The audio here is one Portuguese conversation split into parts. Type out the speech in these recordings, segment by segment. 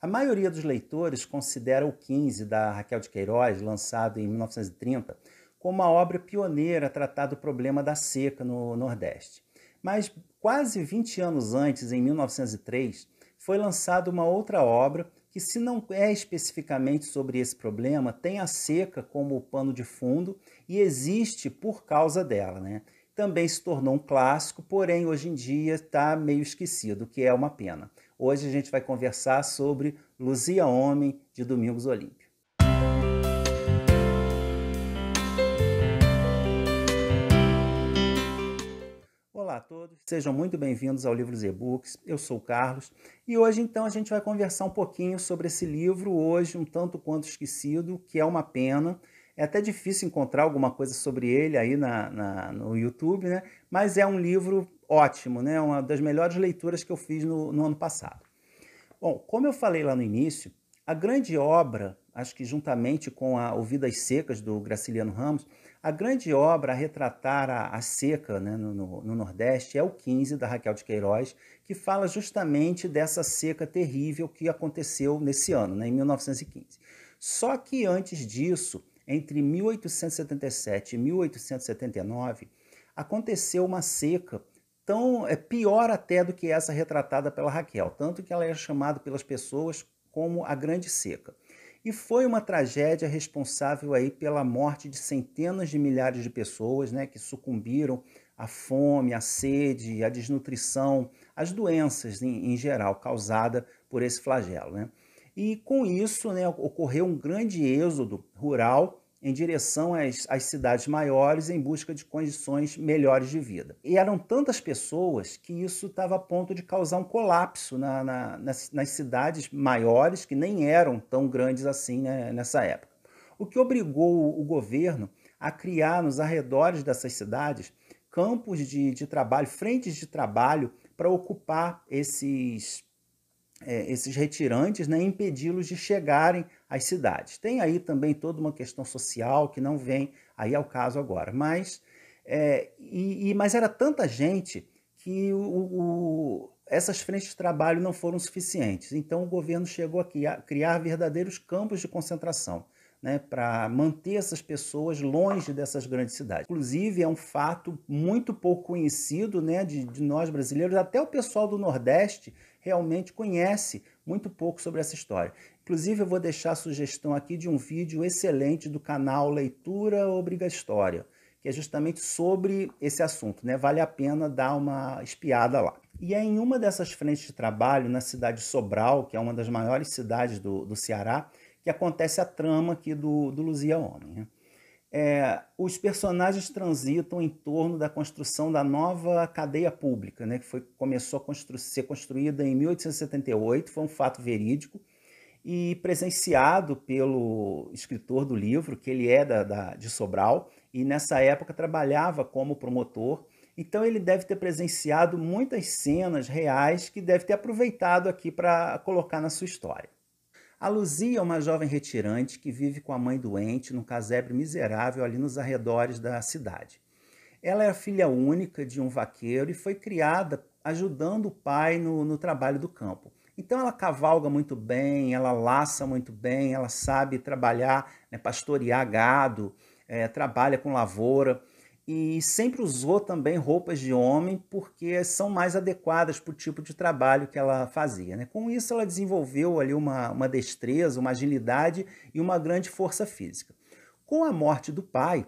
A maioria dos leitores considera o 15 da Raquel de Queiroz, lançado em 1930, como uma obra pioneira a tratar do problema da seca no Nordeste. Mas quase 20 anos antes, em 1903, foi lançada uma outra obra que, se não é especificamente sobre esse problema, tem a seca como pano de fundo e existe por causa dela. Né? também se tornou um clássico, porém hoje em dia está meio esquecido, o que é uma pena. Hoje a gente vai conversar sobre Luzia Homem, de Domingos Olímpio. Olá a todos, sejam muito bem-vindos ao Livros e-books. Eu sou o Carlos e hoje então a gente vai conversar um pouquinho sobre esse livro, hoje um tanto quanto esquecido, que é uma pena. É até difícil encontrar alguma coisa sobre ele aí na, na no YouTube, né? mas é um livro ótimo, né? É uma das melhores leituras que eu fiz no, no ano passado. Bom, como eu falei lá no início, a grande obra, acho que juntamente com a Ouvidas Secas, do Graciliano Ramos, a grande obra a retratar a, a seca né, no, no, no, Nordeste é o 15, da Raquel de Queiroz, que fala justamente dessa seca terrível que aconteceu nesse ano, né, em 1915. Só que antes disso, entre 1877 e 1879, aconteceu uma seca tão é, pior até do que essa retratada pela Raquel, tanto que ela é chamada pelas pessoas como a Grande Seca. E foi uma tragédia responsável aí pela morte de centenas de milhares de pessoas, né, que sucumbiram à fome, à sede, à desnutrição, às doenças em, em geral causada por esse flagelo, né? E com isso né, ocorreu um grande êxodo rural em direção às, às cidades maiores em busca de condições melhores de vida. E eram tantas pessoas que isso estava a ponto de causar um colapso na, na, nas, nas, cidades maiores, que nem eram tão grandes assim né, nessa época. O que obrigou o governo a criar nos arredores dessas cidades campos de, de trabalho, frentes de trabalho para ocupar esses é, esses retirantes, né, impedi-los de chegarem às cidades. Tem aí também toda uma questão social que não vem aí ao caso agora, mas, é, e, e, mas era tanta gente que o, o, essas frentes de trabalho não foram suficientes. Então o governo chegou a criar, criar verdadeiros campos de concentração. Né, para manter essas pessoas longe dessas grandes cidades. Inclusive, é um fato muito pouco conhecido né, de, de nós brasileiros, até o pessoal do Nordeste realmente conhece muito pouco sobre essa história. Inclusive, eu vou deixar a sugestão aqui de um vídeo excelente do canal Leitura Obriga História, que é justamente sobre esse assunto. Né? Vale a pena dar uma espiada lá. E é em uma dessas frentes de trabalho, na cidade de Sobral, que é uma das maiores cidades do, do Ceará, que acontece a trama aqui do, do Luzia Homem. Né? é, os personagens transitam em torno da construção da nova cadeia pública, né, que foi, começou a constru ser construída em 1878, foi um fato verídico, e presenciado pelo escritor do livro, que ele é da, da, de Sobral, e nessa época trabalhava como promotor, então ele deve ter presenciado muitas cenas reais que deve ter aproveitado aqui para colocar na sua história. A Luzia é uma jovem retirante que vive com a mãe doente num casebre miserável ali nos arredores da cidade. Ela é filha única de um vaqueiro e foi criada ajudando o pai no, no trabalho do campo. Então ela cavalga muito bem, ela laça muito bem, ela sabe trabalhar, né, pastorear gado, é, trabalha com lavoura e sempre usou também roupas de homem porque são mais adequadas para o tipo de trabalho que ela fazia. Né? Com isso, ela desenvolveu ali uma, uma destreza, uma agilidade e uma grande força física. Com a morte do pai,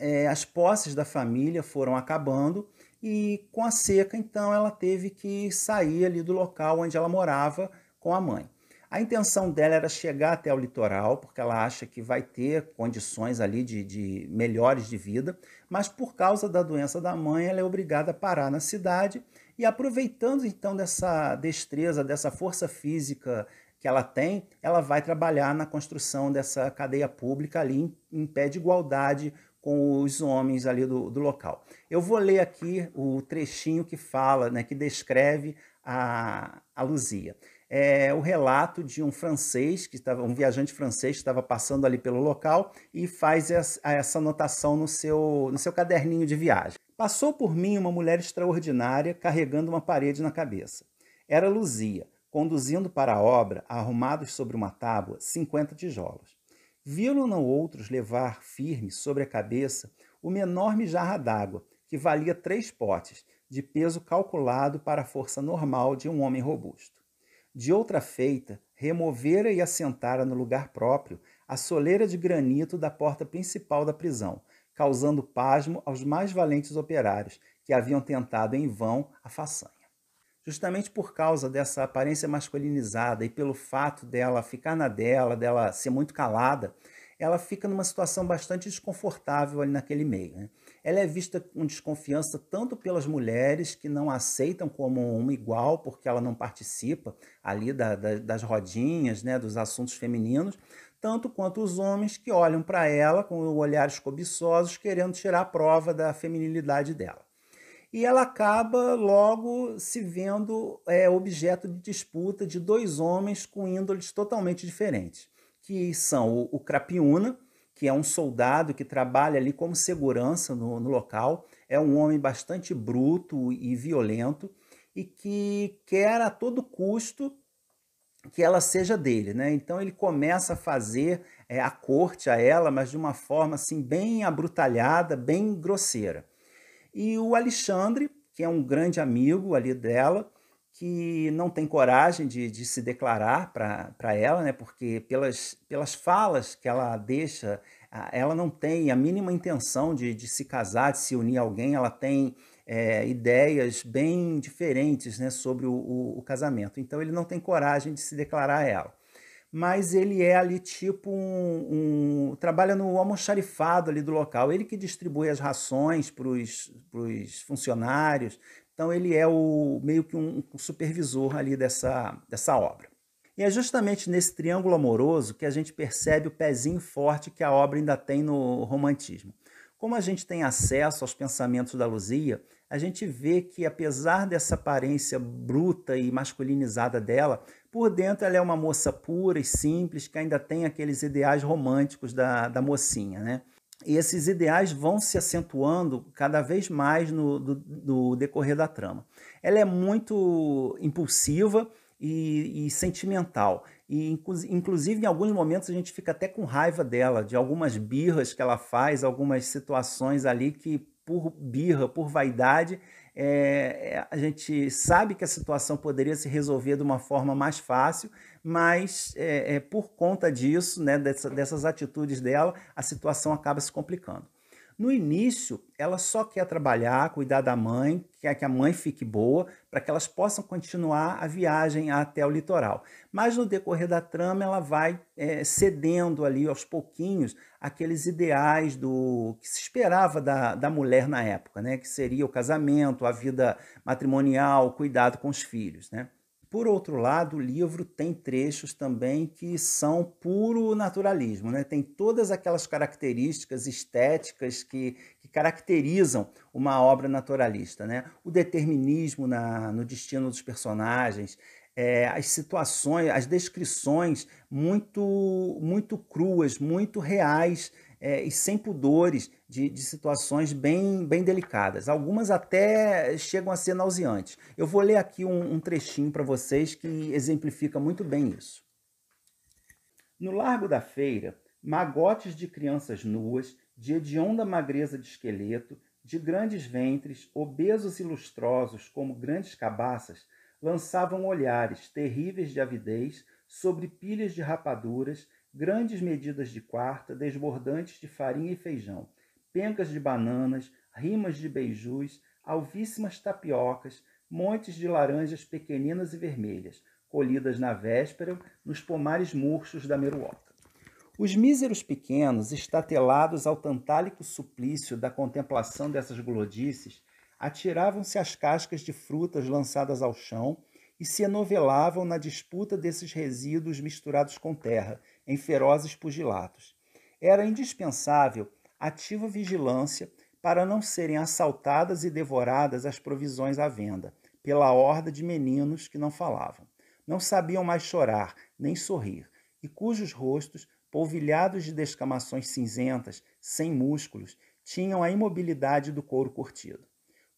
é, as posses da família foram acabando e com a seca, então, ela teve que sair ali do local onde ela morava com a mãe. A intenção dela era chegar até o litoral, porque ela acha que vai ter condições ali de, de, melhores de vida, mas por causa da doença da mãe, ela é obrigada a parar na cidade e aproveitando então dessa destreza, dessa força física que ela tem, ela vai trabalhar na construção dessa cadeia pública ali em, em pé de igualdade com os homens ali do, do local. Eu vou ler aqui o trechinho que fala, né, que descreve a, a Luzia é, o relato de um francês, que estava, um viajante francês que estava passando ali pelo local e faz essa, essa anotação no seu, no seu caderninho de viagem. Passou por mim uma mulher extraordinária carregando uma parede na cabeça. Era Luzia, conduzindo para a obra, arrumados sobre uma tábua, 50 tijolos. Viram não outros levar firme sobre a cabeça uma enorme jarra d'água, que valia três potes, de peso calculado para a força normal de um homem robusto. De outra feita, removera e assentara no lugar próprio a soleira de granito da porta principal da prisão, causando pasmo aos mais valentes operários que haviam tentado em vão a façanha. Justamente por causa dessa aparência masculinizada e pelo fato dela ficar na dela, dela ser muito calada, ela fica numa situação bastante desconfortável ali naquele meio. Né? Ela é vista com desconfiança tanto pelas mulheres que não aceitam como uma igual, porque ela não participa ali da, da, das rodinhas, né, dos assuntos femininos, tanto quanto os homens que olham para ela com olhares cobiçosos, querendo tirar a prova da feminilidade dela e ela acaba logo se vendo é, objeto de disputa de dois homens com índoles totalmente diferentes que são o, o Crapiúna, que é um soldado que trabalha ali como segurança no, no local, é um homem bastante bruto e violento e que quer a todo custo que ela seja dele, né? Então ele começa a fazer é, a corte a ela, mas de uma forma assim bem abrutalhada, bem grosseira. E o Alexandre, que é um grande amigo ali dela, que não tem coragem de, de se declarar para ela, né? porque pelas, pelas falas que ela deixa, ela não tem a mínima intenção de, de se casar, de se unir a alguém, ela tem é, ideias bem diferentes né, sobre o, o, o, casamento. Então ele não tem coragem de se declarar a ela. Mas ele é ali tipo um. um trabalha no almoxarifado ali do local. Ele que distribui as rações para os funcionários, então ele é o meio que um, supervisor ali dessa, dessa obra. E é justamente nesse triângulo amoroso que a gente percebe o pezinho forte que a obra ainda tem no romantismo. Como a gente tem acesso aos pensamentos da Luzia, a gente vê que, apesar dessa aparência bruta e masculinizada dela, por dentro ela é uma moça pura e simples que ainda tem aqueles ideais românticos da, da mocinha. Né? e esses ideais vão se acentuando cada vez mais no do, do decorrer da trama. Ela é muito impulsiva e, e sentimental. E, inclusive, em alguns momentos a gente fica até com raiva dela, de algumas birras que ela faz, algumas situações ali que, por birra, por vaidade, é, é, a gente sabe que a situação poderia se resolver de uma forma mais fácil, mas é, é, por conta disso, né, dessa, dessas atitudes dela, a situação acaba se complicando. No início, ela só quer trabalhar, cuidar da mãe, quer que a mãe fique boa, para que elas possam continuar a viagem até o litoral. Mas no decorrer da trama, ela vai é, cedendo ali aos pouquinhos aqueles ideais do que se esperava da, da mulher na época, né? que seria o casamento, a vida matrimonial, o cuidado com os filhos. Né? Por outro lado, o livro tem trechos também que são puro naturalismo, né? tem todas aquelas características estéticas que, que caracterizam uma obra naturalista. Né? O determinismo na, no destino dos personagens, é, as situações, as descrições muito, muito cruas, muito reais é, e sem pudores de, de situações bem, bem delicadas. Algumas até chegam a ser nauseantes. Eu vou ler aqui um, um trechinho para vocês que exemplifica muito bem isso. No Largo da Feira, magotes de crianças nuas, de hedionda magreza de esqueleto, de grandes ventres, obesos e lustrosos como grandes cabaças, lançavam olhares terríveis de avidez sobre pilhas de rapaduras grandes medidas de quarta, desbordantes de farinha e feijão, pencas de bananas, rimas de beijus, alvíssimas tapiocas, montes de laranjas pequeninas e vermelhas, colhidas na véspera nos pomares murchos da Meruoca. Os míseros pequenos, estatelados ao tantálico suplício da contemplação dessas glodices, atiravam-se às cascas de frutas lançadas ao chão e se enovelavam na disputa desses resíduos misturados com terra, em ferozes pugilatos. Era indispensável ativa vigilância para não serem assaltadas e devoradas as provisões à venda pela horda de meninos que não falavam, não sabiam mais chorar nem sorrir e cujos rostos, polvilhados de descamações cinzentas, sem músculos, tinham a imobilidade do couro curtido.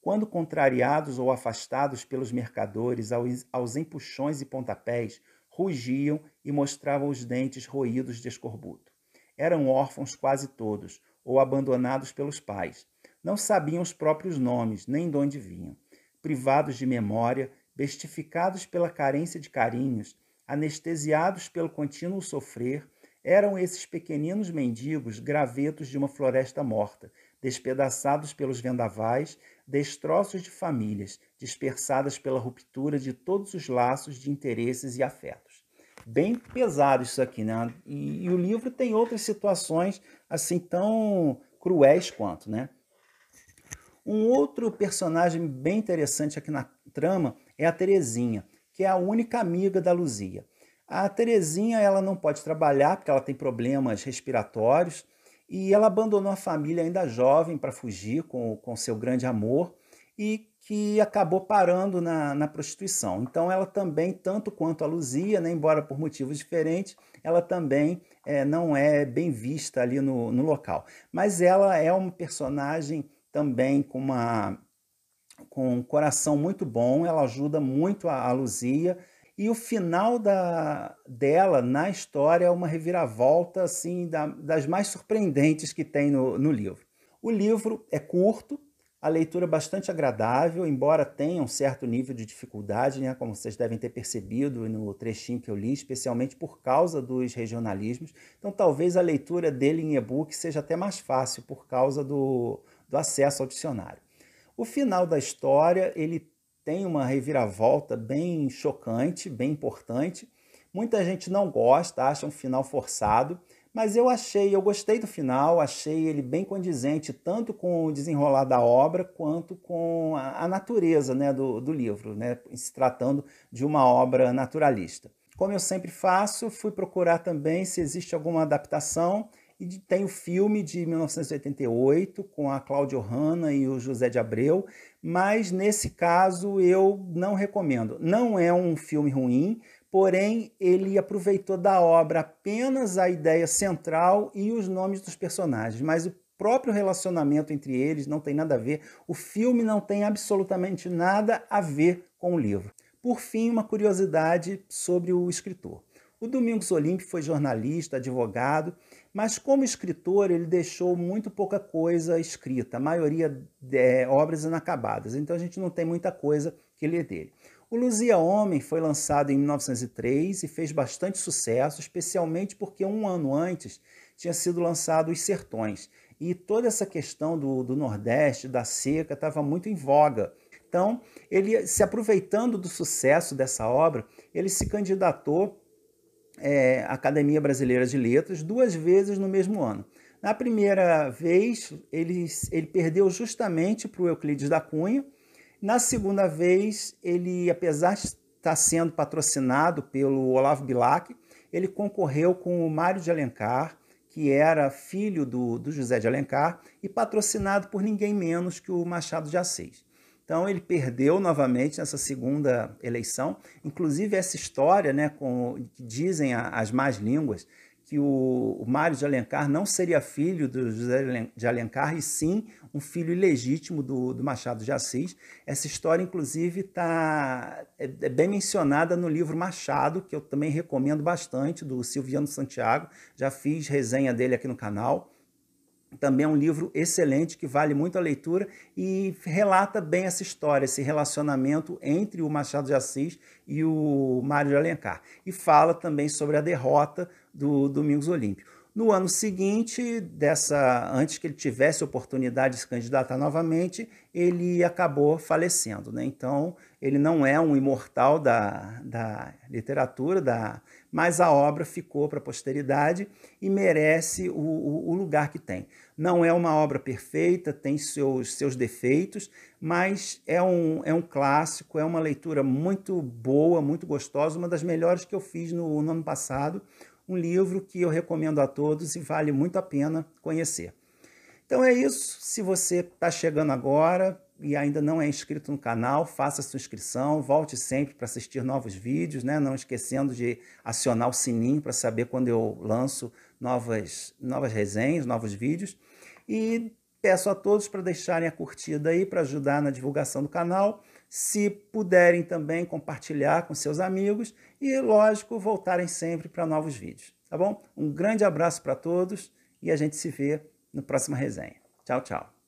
Quando contrariados ou afastados pelos mercadores aos empuxões e pontapés, rugiam e mostravam os dentes roídos de escorbuto. Eram órfãos quase todos, ou abandonados pelos pais. Não sabiam os próprios nomes, nem de onde vinham. Privados de memória, bestificados pela carência de carinhos, anestesiados pelo contínuo sofrer, eram esses pequeninos mendigos gravetos de uma floresta morta, despedaçados pelos vendavais, destroços de famílias, dispersadas pela ruptura de todos os laços de interesses e afetos bem pesado isso aqui, né? E, e, o livro tem outras situações assim tão cruéis quanto, né? Um outro personagem bem interessante aqui na trama é a Terezinha, que é a única amiga da Luzia. A Terezinha, ela não pode trabalhar porque ela tem problemas respiratórios e ela abandonou a família ainda jovem para fugir com, com seu grande amor e que acabou parando na, na prostituição. Então, ela também, tanto quanto a Luzia, né, embora por motivos diferentes, ela também é, não é bem vista ali no, no local. Mas ela é uma personagem também com uma com um coração muito bom, ela ajuda muito a, a Luzia. E o final da, dela na história é uma reviravolta assim da, das mais surpreendentes que tem no, no livro. O livro é curto, a leitura é bastante agradável, embora tenha um certo nível de dificuldade, né, como vocês devem ter percebido no trechinho que eu li, especialmente por causa dos regionalismos. Então, talvez a leitura dele em e-book seja até mais fácil por causa do, do acesso ao dicionário. O final da história ele tem uma reviravolta bem chocante, bem importante. Muita gente não gosta, acha um final forçado. Mas eu achei, eu gostei do final, achei ele bem condizente tanto com o desenrolar da obra quanto com a, natureza né, do, do livro, né, se tratando de uma obra naturalista. Como eu sempre faço, fui procurar também se existe alguma adaptação e tem o filme de 1988 com a Cláudia Hanna e o José de Abreu, mas nesse caso eu não recomendo. Não é um filme ruim, porém ele aproveitou da obra apenas a ideia central e os nomes dos personagens, mas o próprio relacionamento entre eles não tem nada a ver, o filme não tem absolutamente nada a ver com o livro. Por fim, uma curiosidade sobre o escritor. O Domingos Olímpio foi jornalista, advogado, mas como escritor ele deixou muito pouca coisa escrita, a maioria é, obras inacabadas, então a gente não tem muita coisa que ler dele. O Luzia Homem foi lançado em 1903 e fez bastante sucesso, especialmente porque um ano antes tinha sido lançado Os Sertões. E toda essa questão do, do Nordeste, da seca, estava muito em voga. Então, ele se aproveitando do sucesso dessa obra, ele se candidatou é, à Academia Brasileira de Letras duas vezes no mesmo ano. Na primeira vez, ele, ele perdeu justamente para o Euclides da Cunha, na segunda vez, ele, apesar de estar sendo patrocinado pelo Olavo Bilac, ele concorreu com o Mário de Alencar, que era filho do, do José de Alencar e patrocinado por ninguém menos que o Machado de Assis. Então ele perdeu novamente nessa segunda eleição. Inclusive essa história, né, com dizem as más línguas, que o Mário de Alencar não seria filho do José de Alencar, e sim um filho ilegítimo do, do Machado de Assis. Essa história, inclusive, tá, é, é, bem mencionada no livro Machado, que eu também recomendo bastante, do Silviano Santiago. Já fiz resenha dele aqui no canal também é um livro excelente que vale muito a leitura e relata bem essa história, esse relacionamento entre o Machado de Assis e o Mário de Alencar. E fala também sobre a derrota do Domingos Olímpio. No ano seguinte, dessa, antes que ele tivesse oportunidade de se candidatar novamente, ele acabou falecendo. Né? Então, ele não é um imortal da, da literatura, da, mas a obra ficou para a posteridade e merece o, o, o lugar que tem. Não é uma obra perfeita, tem seus, seus defeitos, mas é um, é um clássico, é uma leitura muito boa, muito gostosa, uma das melhores que eu fiz no, no ano passado um livro que eu recomendo a todos e vale muito a pena conhecer. Então é isso. Se você está chegando agora e ainda não é inscrito no canal, faça sua inscrição, volte sempre para assistir novos vídeos, né? não esquecendo de acionar o sininho para saber quando eu lanço novas, novas resenhas, novos vídeos. E peço a todos para deixarem a curtida aí para ajudar na divulgação do canal se puderem também compartilhar com seus amigos e, lógico, voltarem sempre para novos vídeos, tá bom? Um grande abraço para todos e a gente se vê no próxima resenha. Tchau, tchau.